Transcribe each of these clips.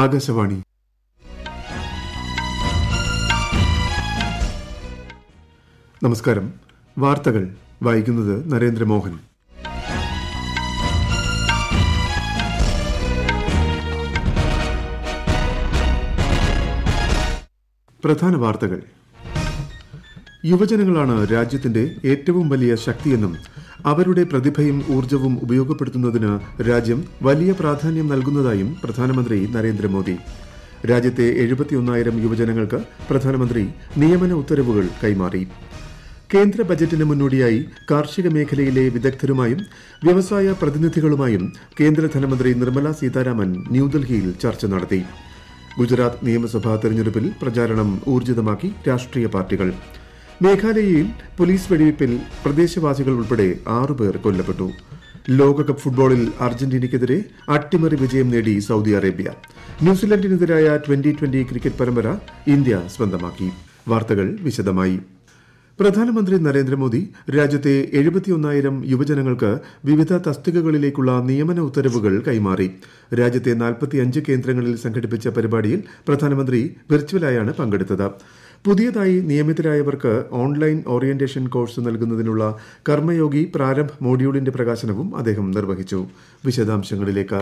ആകാശവാണി നമസ്കാരം വാർത്തകൾ വായിക്കുന്നത് നരേന്ദ്രമോഹൻ പ്രധാന വാർത്തകൾ യുവജനങ്ങളാണ് രാജ്യത്തിന്റെ ഏറ്റവും വലിയ ശക്തിയെന്നും അവരുടെ പ്രതിഭയും ഊർജ്ജവും ഉപയോഗപ്പെടുത്തുന്നതിന് രാജ്യം വലിയ പ്രാധാന്യം നൽകുന്നതായും പ്രധാനമന്ത്രി നരേന്ദ്രമോദി രാജ്യത്തെ എഴുപത്തിയൊന്നായിരം യുവജനങ്ങൾക്ക് പ്രധാനമന്ത്രി നിയമന ഉത്തരവുകൾ കൈമാറി കേന്ദ്ര ബജറ്റിന് മുന്നോടിയായി കാർഷിക മേഖലയിലെ വിദഗ്ധരുമായും വ്യവസായ പ്രതിനിധികളുമായും കേന്ദ്ര ധനമന്ത്രി നിർമ്മല സീതാരാമൻ ന്യൂഡൽഹിയിൽ ചർച്ച നടത്തി ഗുജറാത്ത് നിയമസഭാ തെരഞ്ഞെടുപ്പിൽ പ്രചാരണം ഊർജിതമാക്കി രാഷ്ട്രീയ പാർട്ടികൾ മേഘാലയയിൽ പോലീസ് വെടിവയ്പിൽ പ്രദേശവാസികൾ ഉൾപ്പെടെ ആറുപേർ കൊല്ലപ്പെട്ടു ലോകകപ്പ് ഫുട്ബോളിൽ അർജന്റീനയ്ക്കെതിരെ അട്ടിമറി വിജയം നേടി സൌദി അറേബ്യ ന്യൂസിലൻഡിനെതിരായ ട്വന്റി ട്വന്റി ക്രിക്കറ്റ് പരമ്പര ഇന്ത്യ സ്വന്തമാക്കി വാർത്തകൾ വിശദമായി പ്രധാനമന്ത്രി നരേന്ദ്രമോദി രാജ്യത്തെ എഴുപത്തിയൊന്നായിരം യുവജനങ്ങൾക്ക് വിവിധ തസ്തികകളിലേക്കുള്ള നിയമന ഉത്തരവുകൾ കൈമാറി രാജ്യത്തെ നാൽപ്പത്തിയഞ്ച് കേന്ദ്രങ്ങളിൽ സംഘടിപ്പിച്ച പരിപാടിയിൽ പ്രധാനമന്ത്രി വെർച്വലായാണ് പങ്കെടുത്തത് പുതിയതായി നിയമിതരായവർക്ക് ഓൺലൈൻ ഓറിയന്റേഷൻ കോഴ്സ് നൽകുന്നതിനുള്ള കർമ്മയോഗി പ്രാരംഭ് മോഡ്യൂളിന്റെ പ്രകാശനവും അദ്ദേഹം നിർവഹിച്ചു വിശദാംശങ്ങളിലേക്ക്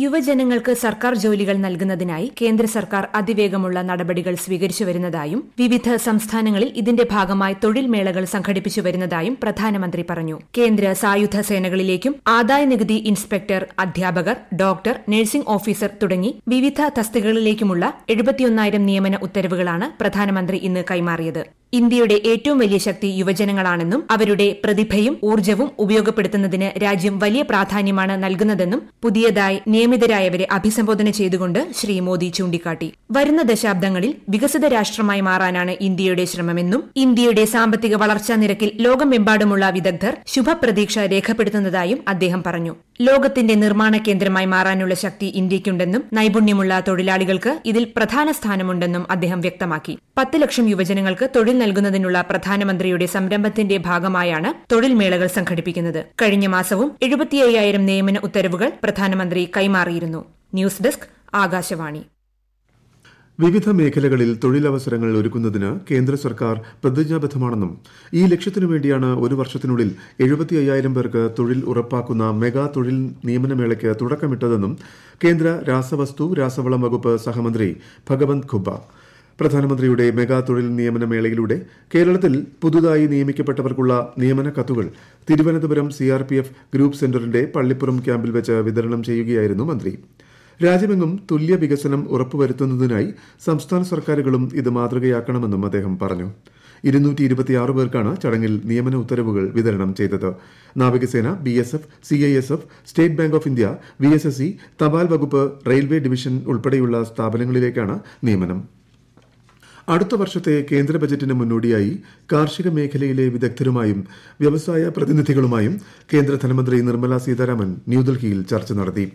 യുവജനങ്ങൾക്ക് സർക്കാർ ജോലികൾ നൽകുന്നതിനായി കേന്ദ്ര സർക്കാർ അതിവേഗമുള്ള നടപടികൾ സ്വീകരിച്ചു വരുന്നതായും വിവിധ സംസ്ഥാനങ്ങളിൽ ഇതിന്റെ ഭാഗമായി തൊഴിൽ മേളകൾ സംഘടിപ്പിച്ചു വരുന്നതായും പ്രധാനമന്ത്രി പറഞ്ഞു കേന്ദ്ര സായുധ സേനകളിലേക്കും ആദായ നികുതി ഇൻസ്പെക്ടർ അധ്യാപകർ ഡോക്ടർ നഴ്സിംഗ് ഓഫീസർ തുടങ്ങി വിവിധ തസ്തികകളിലേക്കുമുള്ള എഴുപത്തിയൊന്നായിരം നിയമന ഉത്തരവുകളാണ് പ്രധാനമന്ത്രി ഇന്ന് കൈമാറിയത് ഇന്ത്യയുടെ ഏറ്റവും വലിയ ശക്തി യുവജനങ്ങളാണെന്നും അവരുടെ പ്രതിഭയും ഊർജ്ജവും ഉപയോഗപ്പെടുത്തുന്നതിന് രാജ്യം വലിയ പ്രാധാന്യമാണ് നൽകുന്നതെന്നും പുതിയതായി നിയമിതരായവരെ അഭിസംബോധന ചെയ്തുകൊണ്ട് ശ്രീ മോദി ചൂണ്ടിക്കാട്ടി വരുന്ന ദശാബ്ദങ്ങളിൽ വികസിത രാഷ്ട്രമായി മാറാനാണ് ഇന്ത്യയുടെ ശ്രമമെന്നും ഇന്ത്യയുടെ സാമ്പത്തിക വളർച്ചാ നിരക്കിൽ ലോകമെമ്പാടുമുള്ള വിദഗ്ധർ ശുഭപ്രതീക്ഷ രേഖപ്പെടുത്തുന്നതായും അദ്ദേഹം പറഞ്ഞു ലോകത്തിന്റെ നിർമ്മാണ കേന്ദ്രമായി മാറാനുള്ള ശക്തി ഇന്ത്യയ്ക്കുണ്ടെന്നും നൈപുണ്യമുള്ള തൊഴിലാളികൾക്ക് ഇതിൽ പ്രധാന സ്ഥാനമുണ്ടെന്നും അദ്ദേഹം വ്യക്തമാക്കി പത്ത് ലക്ഷം യുവജനങ്ങൾക്ക് തൊഴിൽ നൽകുന്നതിനുള്ള പ്രധാനമന്ത്രിയുടെ സംരംഭത്തിന്റെ ഭാഗമായാണ് തൊഴിൽ മേളകൾ സംഘടിപ്പിക്കുന്നത് കഴിഞ്ഞ മാസവും എഴുപത്തിയ്യായിരം നിയമന ഉത്തരവുകൾ പ്രധാനമന്ത്രി കൈമാറിയിരുന്നു ന്യൂസ് ഡെസ്ക് ആകാശവാണി വിവിധ മേഖലകളിൽ തൊഴിലവസരങ്ങൾ ഒരുക്കുന്നതിന് കേന്ദ്ര സർക്കാർ പ്രതിജ്ഞാബദ്ധമാണെന്നും ഈ ലക്ഷ്യത്തിനു വേണ്ടിയാണ് ഒരു വർഷത്തിനുള്ളിൽ എഴുപത്തി അയ്യായിരം പേർക്ക് തൊഴിൽ ഉറപ്പാക്കുന്ന മെഗാ തൊഴിൽ നിയമനമേളയ്ക്ക് തുടക്കമിട്ടതെന്നും കേന്ദ്ര രാസവസ്തു രാസവളം വകുപ്പ് സഹമന്ത്രി ഭഗവന്ത് ഖുബ്ബ പ്രധാനമന്ത്രിയുടെ മെഗാ തൊഴിൽ നിയമന മേളയിലൂടെ കേരളത്തിൽ പുതുതായി നിയമിക്കപ്പെട്ടവർക്കുള്ള നിയമന കത്തുകൾ തിരുവനന്തപുരം സിആർപിഎഫ് ഗ്രൂപ്പ് സെന്ററിന്റെ പള്ളിപ്പുറം ക്യാമ്പിൽ വെച്ച് വിതരണം ചെയ്യുകയായിരുന്നു മന്ത്രി രാജ്യമെങ്ങും തുല്യ വികസനം ഉറപ്പുവരുത്തുന്നതിനായി സംസ്ഥാന സർക്കാരുകളും ഇത് മാതൃകയാക്കണമെന്നും അദ്ദേഹം പറഞ്ഞു ഇരുന്നൂറ്റി പേർക്കാണ് ചടങ്ങിൽ നിയമന ഉത്തരവുകൾ വിതരണം ചെയ്തത് നാവികസേന B S F C I S F State Bank of India V S S C തപാൽ വകുപ്പ് റെയിൽവേ ഡിവിഷൻ ഉൾപ്പെടെയുള്ള സ്ഥാപനങ്ങളിലേക്കാണ് നിയമനം അടുത്ത വർഷത്തെ കേന്ദ്ര ബജറ്റിന് മുന്നോടിയായി കാർഷിക മേഖലയിലെ വിദഗ്ധരുമായും വ്യവസായ പ്രതിനിധികളുമായും കേന്ദ്ര ധനമന്ത്രി നിർമ്മല സീതാരാമൻ ന്യൂഡൽഹിയിൽ ചർച്ച നടത്തി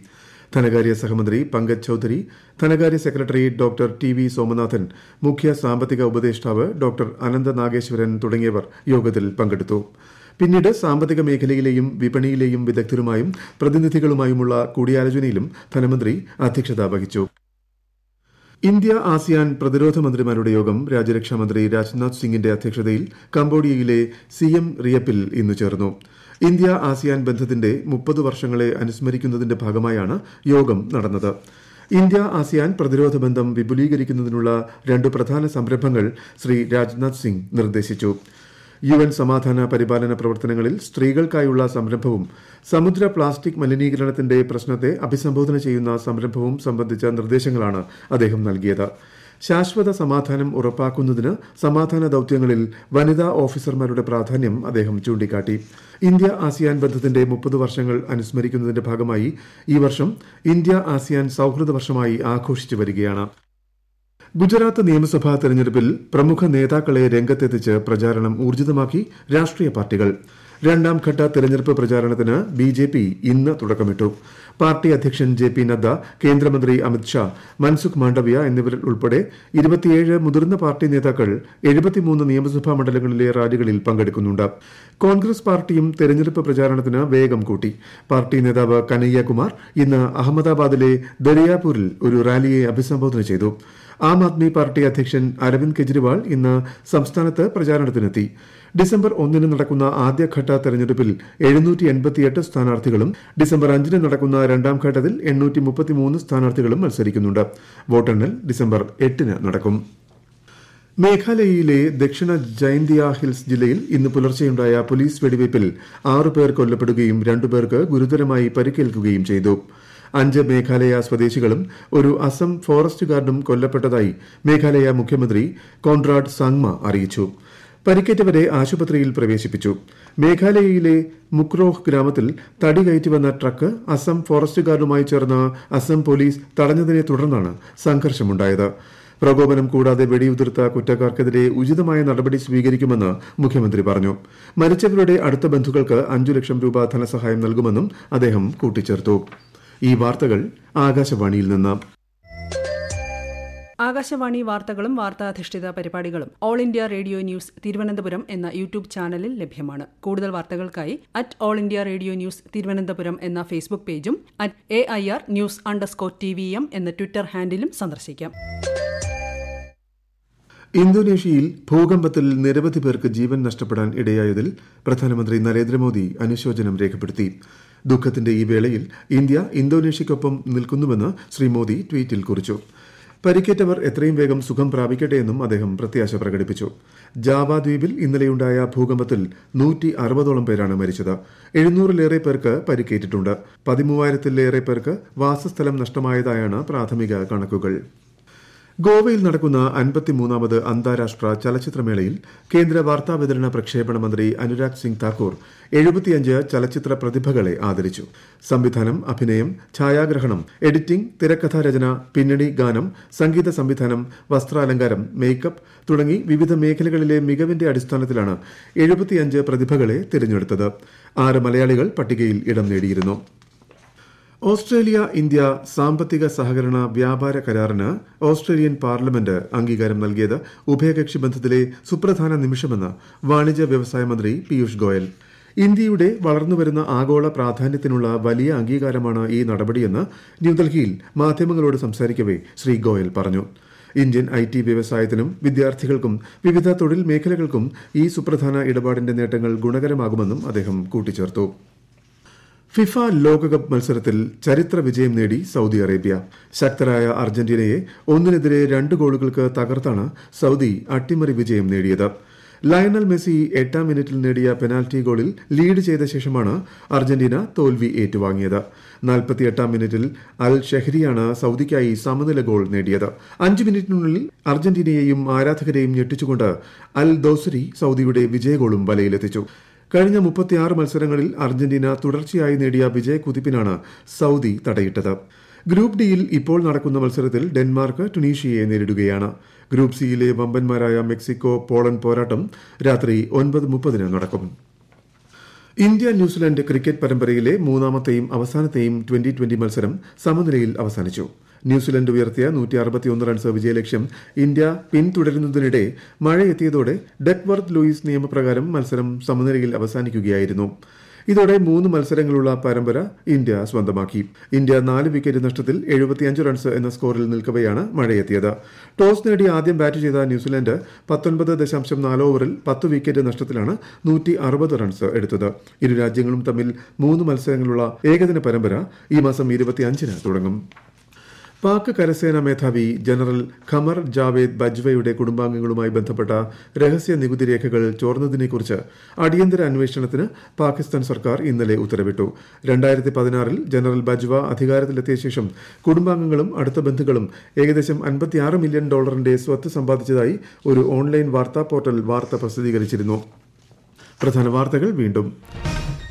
ധനകാര്യ സഹമന്ത്രി പങ്കജ് ചൌധരി ധനകാര്യ secretary doctor T V Somanathan മുഖ്യ സാമ്പത്തിക ഉപദേഷ്ടാവ് ഡോക്ടർ അനന്ത നാഗേശ്വരൻ തുടങ്ങിയവർ യോഗത്തിൽ പങ്കെടുത്തു പിന്നീട് സാമ്പത്തിക മേഖലയിലെയും വിപണിയിലെയും വിദഗ്ധരുമായും പ്രതിനിധികളുമായുമുള്ള കൂടിയാലോചനയിലും ധനമന്ത്രി അധ്യക്ഷത വഹിച്ചു ഇന്ത്യ ആസിയാൻ പ്രതിരോധ മന്ത്രിമാരുടെ യോഗം രാജ്യരക്ഷാ മന്ത്രി രാജ്നാഥ് സിംഗിന്റെ അധ്യക്ഷതയിൽ കംബോഡിയയിലെ എം റിയപ്പിൽ ഇന്ന് ചേർന്നു ഇന്ത്യ ആസിയാൻ ബന്ധത്തിന്റെ മുപ്പത് വർഷങ്ങളെ അനുസ്മരിക്കുന്നതിന്റെ ഭാഗമായാണ് യോഗം നടന്നത് ഇന്ത്യ ആസിയാൻ പ്രതിരോധ ബന്ധം വിപുലീകരിക്കുന്നതിനുള്ള രണ്ട് പ്രധാന സംരംഭങ്ങൾ ശ്രീ രാജ്നാഥ് സിംഗ് നിർദ്ദേശിച്ചു യു എൻ സമാധാന പരിപാലന പ്രവർത്തനങ്ങളിൽ സ്ത്രീകൾക്കായുള്ള സംരംഭവും സമുദ്ര പ്ലാസ്റ്റിക് മലിനീകരണത്തിന്റെ പ്രശ്നത്തെ അഭിസംബോധന ചെയ്യുന്ന സംരംഭവും സംബന്ധിച്ച നിർദ്ദേശങ്ങളാണ് അദ്ദേഹം നൽകിയത് ശാശ്വത സമാധാനം ഉറപ്പാക്കുന്നതിന് സമാധാന ദൌത്യങ്ങളിൽ വനിതാ ഓഫീസർമാരുടെ പ്രാധാന്യം അദ്ദേഹം ചൂണ്ടിക്കാട്ടി ഇന്ത്യ ആസിയാൻ ബന്ധത്തിന്റെ മുപ്പത് വർഷങ്ങൾ അനുസ്മരിക്കുന്നതിന്റെ ഭാഗമായി ഈ വർഷം ഇന്ത്യ ആസിയാൻ സൌഹൃദ വർഷമായി ആഘോഷിച്ചു വരികയാണ് ഗുജറാത്ത് നിയമസഭാ തെരഞ്ഞെടുപ്പിൽ പ്രമുഖ നേതാക്കളെ രംഗത്തെത്തിച്ച് പ്രചാരണം ഊർജ്ജിതമാക്കി രാഷ്ട്രീയ പാർട്ടികൾ രണ്ടാംഘട്ട തെരഞ്ഞെടുപ്പ് പ്രചാരണത്തിന് ബിജെപി ഇന്ന് തുടക്കമിട്ടു പാർട്ടി അധ്യക്ഷൻ ജെ പി നദ്ദ കേന്ദ്രമന്ത്രി അമിത് ഷാ മൻസുഖ് മാണ്ഡവ്യ എന്നിവരിൽ ഉൾപ്പെടെ ഇരുപത്തിയേഴ് മുതിർന്ന പാർട്ടി നേതാക്കൾ എഴുപത്തിമൂന്ന് നിയമസഭാ മണ്ഡലങ്ങളിലെ റാലികളിൽ പങ്കെടുക്കുന്നുണ്ട് കോൺഗ്രസ് പാർട്ടിയും തെരഞ്ഞെടുപ്പ് പ്രചാരണത്തിന് വേഗം കൂട്ടി പാർട്ടി നേതാവ് കനയ്യകുമാർ ഇന്ന് അഹമ്മദാബാദിലെ ദരിയാപൂരിൽ ഒരു റാലിയെ അഭിസംബോധന ചെയ്തു ആം ആദ്മി പാർട്ടി അധ്യക്ഷൻ അരവിന്ദ് കെജ്രിവാൾ ഇന്ന് സംസ്ഥാനത്ത് പ്രചാരണത്തിനെത്തി ഡിസംബർ ഒന്നിന് നടക്കുന്ന ആദ്യഘട്ട തെരഞ്ഞെടുപ്പിൽ എഴുന്നൂറ്റി എൺപത്തിയെട്ട് സ്ഥാനാർത്ഥികളും ഡിസംബർ അഞ്ചിന് നടക്കുന്ന രണ്ടാം ഘട്ടത്തിൽ എണ്ണൂറ്റി മുപ്പത്തിമൂന്ന് സ്ഥാനാർത്ഥികളും മത്സരിക്കുന്നുണ്ട് വോട്ടെണ്ണൽ ഡിസംബർ എട്ടിന് നടക്കും മേഘാലയയിലെ ദക്ഷിണ ജൈന്തിയ ഹിൽസ് ജില്ലയിൽ ഇന്ന് പുലർച്ചെയുണ്ടായ പോലീസ് വെടിവയ്പിൽ ആറു പേർ കൊല്ലപ്പെടുകയും രണ്ടുപേർക്ക് ഗുരുതരമായി പരിക്കേൽക്കുകയും ചെയ്തു അഞ്ച് മേഘാലയ സ്വദേശികളും ഒരു അസം ഫോറസ്റ്റ് ഗാർഡും കൊല്ലപ്പെട്ടതായി മേഘാലയ മുഖ്യമന്ത്രി കോൺറാഡ് സാങ്മ അറിയിച്ചു പരിക്കേറ്റവരെ ആശുപത്രിയിൽ പ്രവേശിപ്പിച്ചു മേഘാലയയിലെ മുക്രോഹ് ഗ്രാമത്തിൽ തടി കയറ്റിവന്ന ട്രക്ക് അസം ഫോറസ്റ്റുകാരുമായി ചേർന്ന അസം പോലീസ് തടഞ്ഞതിനെ തുടർന്നാണ് സംഘർഷമുണ്ടായത് പ്രകോപനം കൂടാതെ വെടിയുതിർത്ത കുറ്റക്കാർക്കെതിരെ ഉചിതമായ നടപടി സ്വീകരിക്കുമെന്ന് മുഖ്യമന്ത്രി പറഞ്ഞു മരിച്ചവരുടെ അടുത്ത ബന്ധുക്കൾക്ക് അഞ്ചു ലക്ഷം രൂപ ധനസഹായം നൽകുമെന്നും അദ്ദേഹം കൂട്ടിച്ചേർത്തു ഈ വാർത്തകൾ ആകാശവാണിയിൽ നിന്ന് ആകാശവാണി വാർത്തകളും വാർത്താധിഷ്ഠിത പരിപാടികളും All India Radio News Thiruvananthapuram എന്ന യൂട്യൂബ് ചാനലിൽ ലഭ്യമാണ് കൂടുതൽ വാർത്തകൾക്കായി at All India Radio News Thiruvananthapuram എന്ന ഫേസ്ബുക്ക് പേജും at A I R news underscore T V M എന്ന ട്വിറ്റർ ഹാൻഡിലും സന്ദർശിക്കാം ഇന്തോനേഷ്യയിൽ ഭൂകമ്പത്തിൽ നിരവധി പേർക്ക് ജീവൻ നഷ്ടപ്പെടാൻ ഇടയായതിൽ പ്രധാനമന്ത്രി നരേന്ദ്രമോദി അനുശോചനം രേഖപ്പെടുത്തി ദുഃഖത്തിന്റെ ഈ വേളയിൽ ഇന്ത്യ ഇന്തോനേഷ്യയ്ക്കൊപ്പം നിൽക്കുന്നുവെന്ന് ശ്രീ മോദി ട്വീറ്റിൽ കുറിച്ചു പരിക്കേറ്റവർ എത്രയും വേഗം സുഖം പ്രാപിക്കട്ടെ എന്നും അദ്ദേഹം പ്രത്യാശ പ്രകടിപ്പിച്ചു ജാവ ദ്വീപിൽ ഇന്നലെയുണ്ടായ ഭൂകമ്പത്തിൽ നൂറ്റി അറുപതോളം പേരാണ് മരിച്ചത് എഴുന്നൂറിലേറെ പേർക്ക് പരിക്കേറ്റിട്ടുണ്ട് പതിമൂവായിരത്തിലേറെ പേർക്ക് വാസസ്ഥലം നഷ്ടമായതായാണ് പ്രാഥമിക കണക്കുകൾ ഗോവയിൽ നടക്കുന്ന അൻപത്തിമൂന്നാമത് അന്താരാഷ്ട്ര ചലച്ചിത്രമേളയിൽ കേന്ദ്ര വാർത്താവിതരണ പ്രക്ഷേപണ മന്ത്രി അനുരാഗ് സിംഗ് താക്കൂർ എഴുപത്തിയഞ്ച് ചലച്ചിത്ര പ്രതിഭകളെ ആദരിച്ചു സംവിധാനം അഭിനയം ഛായാഗ്രഹണം എഡിറ്റിംഗ് തിരക്കഥാരചന പിന്നണി ഗാനം സംഗീത സംവിധാനം വസ്ത്രാലങ്കാരം മേക്കപ്പ് തുടങ്ങി വിവിധ മേഖലകളിലെ മികവിന്റെ അടിസ്ഥാനത്തിലാണ് എഴുപത്തിയഞ്ച് പ്രതിഭകളെ തിരഞ്ഞെടുത്തത് ആറ് മലയാളികൾ പട്ടികയിൽ ഇടം നേടിയിരുന്നു ഓസ്ട്രേലിയ ഇന്ത്യ സാമ്പത്തിക സഹകരണ വ്യാപാര കരാറിന് ഓസ്ട്രേലിയൻ പാർലമെന്റ് അംഗീകാരം നൽകിയത് ഉഭയകക്ഷി ബന്ധത്തിലെ സുപ്രധാന നിമിഷമെന്ന് വാണിജ്യ വ്യവസായ മന്ത്രി പീയൂഷ് ഗോയൽ ഇന്ത്യയുടെ വളർന്നുവരുന്ന ആഗോള പ്രാധാന്യത്തിനുള്ള വലിയ അംഗീകാരമാണ് ഈ നടപടിയെന്ന് ന്യൂഡൽഹിയിൽ മാധ്യമങ്ങളോട് സംസാരിക്കവെ ശ്രീ ഗോയൽ പറഞ്ഞു ഇന്ത്യൻ ഐ ടി വ്യവസായത്തിനും വിദ്യാർത്ഥികൾക്കും വിവിധ തൊഴിൽ മേഖലകൾക്കും ഈ സുപ്രധാന ഇടപാടിന്റെ നേട്ടങ്ങൾ ഗുണകരമാകുമെന്നും അദ്ദേഹം കൂട്ടിച്ചേർത്തു ഫിഫ ലോകകപ്പ് മത്സരത്തിൽ ചരിത്ര വിജയം നേടി സൌദി അറേബ്യ ശക്തരായ അർജന്റീനയെ ഒന്നിനെതിരെ രണ്ട് ഗോളുകൾക്ക് തകർത്താണ് സൌദി അട്ടിമറി വിജയം നേടിയത് ലയണൽ മെസ്സി എട്ടാം മിനിറ്റിൽ നേടിയ പെനാൽറ്റി ഗോളിൽ ലീഡ് ചെയ്ത ശേഷമാണ് അർജന്റീന തോൽവി ഏറ്റുവാങ്ങിയത് നാൽപ്പത്തിയെട്ടാം മിനിറ്റിൽ അൽ ഷെഹ്രിയാണ് സൗദിക്കായി സമനില ഗോൾ നേടിയത് അഞ്ച് മിനിറ്റിനുള്ളിൽ അർജന്റീനയെയും ആരാധകരെയും ഞെട്ടിച്ചുകൊണ്ട് അൽ ദോസരി സൗദിയുടെ വിജയഗോളും വലയിലെത്തിച്ചു കഴിഞ്ഞ മുപ്പത്തിയാറ് മത്സരങ്ങളിൽ അർജന്റീന തുടർച്ചയായി നേടിയ വിജയക്കുതിപ്പിനാണ് സൌദി തടയിട്ടത് ഗ്രൂപ്പ് ഡിയിൽ ഇപ്പോൾ നടക്കുന്ന മത്സരത്തിൽ ഡെൻമാർക്ക് ടുണീഷ്യയെ നേരിടുകയാണ് ഗ്രൂപ്പ് സിയിലെ വമ്പന്മാരായ മെക്സിക്കോ പോളണ്ട് പോരാട്ടം രാത്രി ഒൻപത് മുപ്പതിന് നടക്കും ഇന്ത്യ ന്യൂസിലാന്റ് ക്രിക്കറ്റ് പരമ്പരയിലെ മൂന്നാമത്തെയും അവസാനത്തെയും ട്വന്റി ട്വന്റി മത്സരം സമനിലയിൽ അവസാനിച്ചു ന്യൂസിലന്റ് ഉയർത്തിയ നൂറ്റി റൺസ് വിജയലക്ഷ്യം ഇന്ത്യ പിന്തുടരുന്നതിനിടെ മഴയെത്തിയതോടെ ഡെക്വർത്ത് ലൂയിസ് നിയമപ്രകാരം മത്സരം സമനിലയിൽ അവസാനിക്കുകയായിരുന്നു ഇതോടെ മൂന്ന് മത്സരങ്ങളുള്ള പരമ്പര ഇന്ത്യ സ്വന്തമാക്കി ഇന്ത്യ നാല് വിക്കറ്റ് നഷ്ടത്തിൽ എഴുപത്തിയഞ്ച് റൺസ് എന്ന സ്കോറിൽ നിൽക്കവെയാണ് മഴയെത്തിയത് ടോസ് നേടി ആദ്യം ബാറ്റ് ചെയ്ത ന്യൂസിലന്റ് പത്തൊൻപത് ദശാംശം നാല് ഓവറിൽ പത്ത് വിക്കറ്റ് നഷ്ടത്തിലാണ് നൂറ്റി അറുപത് റൺസ് എടുത്തത് ഇരു രാജ്യങ്ങളും തമ്മിൽ മൂന്ന് മത്സരങ്ങളുള്ള ഏകദിന പരമ്പര ഈ മാസം ഇരുപത്തിയഞ്ചിന് തുടങ്ങും പാക് കരസേനാ മേധാവി ജനറൽ ഖമർ ജാവേദ് ബജ്വയുടെ കുടുംബാംഗങ്ങളുമായി ബന്ധപ്പെട്ട രഹസ്യ നികുതി രേഖകൾ ചോർന്നതിനെക്കുറിച്ച് അടിയന്തര അന്വേഷണത്തിന് പാകിസ്ഥാൻ സർക്കാർ ഇന്നലെ ഉത്തരവിട്ടു രണ്ടായിരത്തി പതിനാറിൽ ജനറൽ ബജ്വ അധികാരത്തിലെത്തിയ ശേഷം കുടുംബാംഗങ്ങളും അടുത്ത ബന്ധുക്കളും ഏകദേശം അൻപത്തിയാറ് മില്യൺ ഡോളറിന്റെ സ്വത്ത് സമ്പാദിച്ചതായി ഒരു ഓൺലൈൻ വാർത്താ പോർട്ടൽ വാർത്ത പ്രസിദ്ധീകരിച്ചിരുന്നു പ്രധാന വാർത്തകൾ വീണ്ടും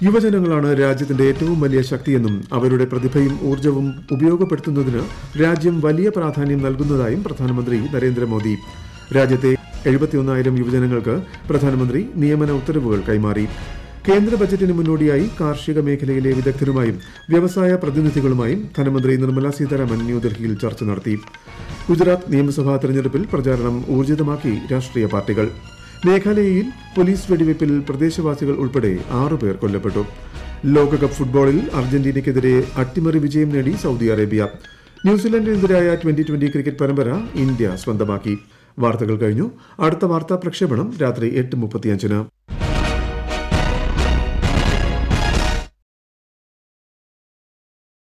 യുവജനങ്ങളാണ് രാജ്യത്തിന്റെ ഏറ്റവും വലിയ ശക്തിയെന്നും അവരുടെ പ്രതിഭയും ഊർജ്ജവും ഉപയോഗപ്പെടുത്തുന്നതിന് രാജ്യം വലിയ പ്രാധാന്യം നൽകുന്നതായും പ്രധാനമന്ത്രി നരേന്ദ്രമോദി രാജ്യത്തെ എഴുപത്തിയൊന്നായിരം യുവജനങ്ങൾക്ക് പ്രധാനമന്ത്രി നിയമന ഉത്തരവുകൾ കൈമാറി കേന്ദ്ര ബജറ്റിന് മുന്നോടിയായി കാർഷിക മേഖലയിലെ വിദഗ്ധരുമായും വ്യവസായ പ്രതിനിധികളുമായും ധനമന്ത്രി നിർമ്മലാ സീതാരാമൻ ന്യൂഡൽഹിയിൽ ചർച്ച നടത്തി ഗുജറാത്ത് നിയമസഭാ തെരഞ്ഞെടുപ്പിൽ പ്രചാരണം ഊർജിതമാക്കി രാഷ്ട്രീയ പാർട്ടികൾ മേഘാലയയിൽ പോലീസ് വെടിവയ്പിൽ പ്രദേശവാസികൾ ഉൾപ്പെടെ ആറുപേർ കൊല്ലപ്പെട്ടു ലോകകപ്പ് ഫുട്ബോളിൽ അർജന്റീനയ്ക്കെതിരെ അട്ടിമറി വിജയം നേടി സൗദി അറേബ്യ ന്യൂസിലൻഡിനെതിരായ ട്വന്റി ട്വന്റി ക്രിക്കറ്റ് പരമ്പര ഇന്ത്യ സ്വന്തമാക്കി വാർത്തകൾ കഴിഞ്ഞു അടുത്ത വാർത്താ പ്രക്ഷേപണം രാത്രി എട്ട് മുപ്പത്തിയഞ്ചിന്